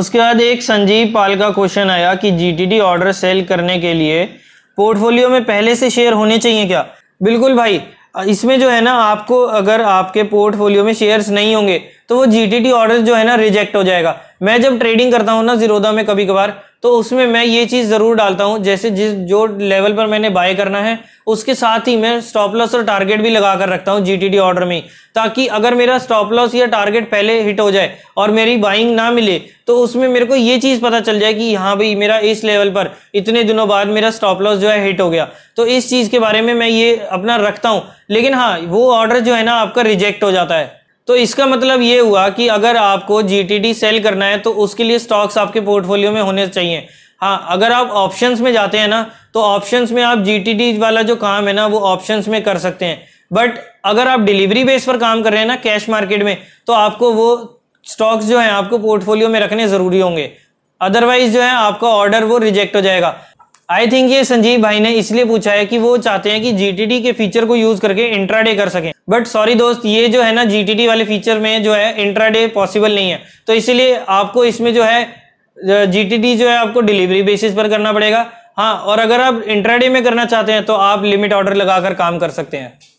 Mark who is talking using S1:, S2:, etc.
S1: उसके बाद एक संजीव पाल का क्वेश्चन आया कि जीटीडी ऑर्डर सेल करने के लिए पोर्टफोलियो में पहले से शेयर होने चाहिए क्या बिल्कुल भाई इसमें जो है ना आपको अगर आपके पोर्टफोलियो में शेयर्स नहीं होंगे तो वो जीटीडी ऑर्डर जो है ना रिजेक्ट हो जाएगा मैं जब ट्रेडिंग करता हूँ ना जीरोदा में कभी कभार तो उसमें मैं ये चीज़ ज़रूर डालता हूँ जैसे जिस जो लेवल पर मैंने बाय करना है उसके साथ ही मैं स्टॉप लॉस और टारगेट भी लगा कर रखता हूँ जी ऑर्डर में ताकि अगर मेरा स्टॉप लॉस या टारगेट पहले हिट हो जाए और मेरी बाइंग ना मिले तो उसमें मेरे को ये चीज़ पता चल जाए कि हाँ भाई मेरा इस लेवल पर इतने दिनों बाद मेरा स्टॉप लॉस जो है हिट हो गया तो इस चीज़ के बारे में मैं ये अपना रखता हूँ लेकिन हाँ वो ऑर्डर जो है ना आपका रिजेक्ट हो जाता है तो इसका मतलब ये हुआ कि अगर आपको जी सेल करना है तो उसके लिए स्टॉक्स आपके पोर्टफोलियो में होने चाहिए हाँ अगर आप ऑप्शंस में जाते हैं ना तो ऑप्शंस में आप जी वाला जो काम है ना वो ऑप्शंस में कर सकते हैं बट अगर आप डिलीवरी बेस पर काम कर रहे हैं ना कैश मार्केट में तो आपको वो स्टॉक्स जो है आपको पोर्टफोलियो में रखने ज़रूरी होंगे अदरवाइज जो है आपका ऑर्डर वो रिजेक्ट हो जाएगा आई थिंक ये संजीव भाई ने इसलिए पूछा है कि वो चाहते हैं कि GTD के फीचर को यूज करके इंट्राडे कर सकें बट सॉरी दोस्त ये जो है ना GTD वाले फीचर में जो है इंट्राडे पॉसिबल नहीं है तो इसीलिए आपको इसमें जो है GTD जो है आपको डिलीवरी बेसिस पर करना पड़ेगा हाँ और अगर आप इंट्राडे में करना चाहते हैं तो आप लिमिट ऑर्डर लगाकर काम कर सकते हैं